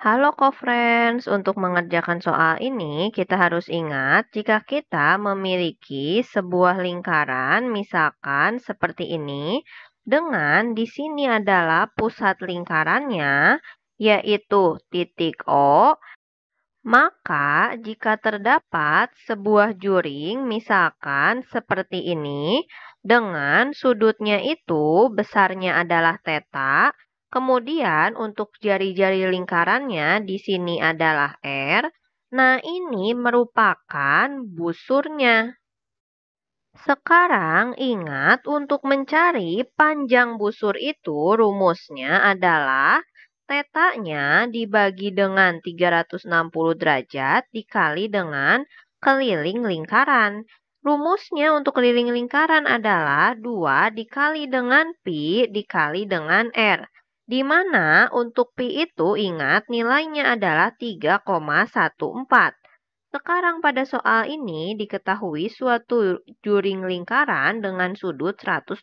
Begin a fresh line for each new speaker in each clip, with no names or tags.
Halo co-friends, untuk mengerjakan soal ini kita harus ingat jika kita memiliki sebuah lingkaran misalkan seperti ini dengan di sini adalah pusat lingkarannya yaitu titik O, maka jika terdapat sebuah juring misalkan seperti ini dengan sudutnya itu besarnya adalah teta, Kemudian untuk jari-jari lingkarannya di sini adalah R. Nah, ini merupakan busurnya. Sekarang ingat untuk mencari panjang busur itu rumusnya adalah tetanya dibagi dengan 360 derajat dikali dengan keliling lingkaran. Rumusnya untuk keliling lingkaran adalah 2 dikali dengan pi dikali dengan R di mana untuk pi itu ingat nilainya adalah 3,14. Sekarang pada soal ini diketahui suatu juring lingkaran dengan sudut 120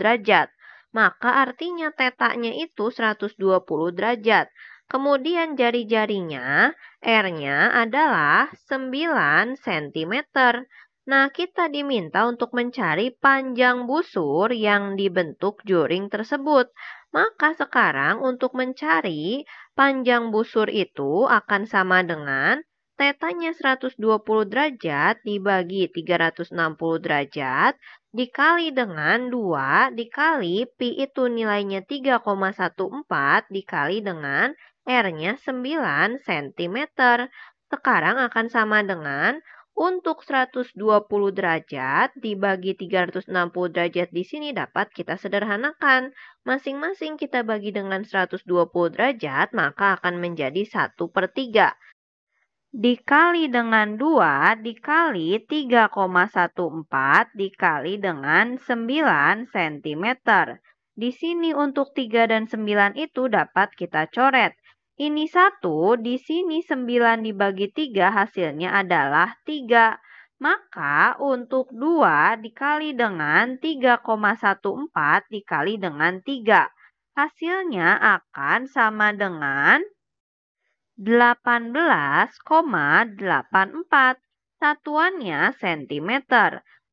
derajat. Maka artinya tetanya itu 120 derajat. Kemudian jari-jarinya, R-nya adalah 9 cm. Nah, kita diminta untuk mencari panjang busur yang dibentuk juring tersebut. Maka sekarang untuk mencari panjang busur itu akan sama dengan tetanya 120 derajat dibagi 360 derajat dikali dengan 2 dikali pi itu nilainya 3,14 dikali dengan R-nya 9 cm. Sekarang akan sama dengan untuk 120 derajat dibagi 360 derajat di sini dapat kita sederhanakan. Masing-masing kita bagi dengan 120 derajat maka akan menjadi 1 per 3. Dikali dengan 2 dikali 3,14 dikali dengan 9 cm. Di sini untuk 3 dan 9 itu dapat kita coret. Ini satu, di sini 9 dibagi 3 hasilnya adalah 3. Maka untuk 2 dikali dengan 3,14 dikali dengan 3. Hasilnya akan sama dengan 18,84. Satuannya cm.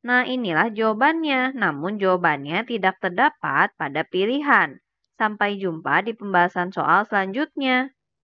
Nah, inilah jawabannya. Namun jawabannya tidak terdapat pada pilihan. Sampai jumpa di pembahasan soal selanjutnya.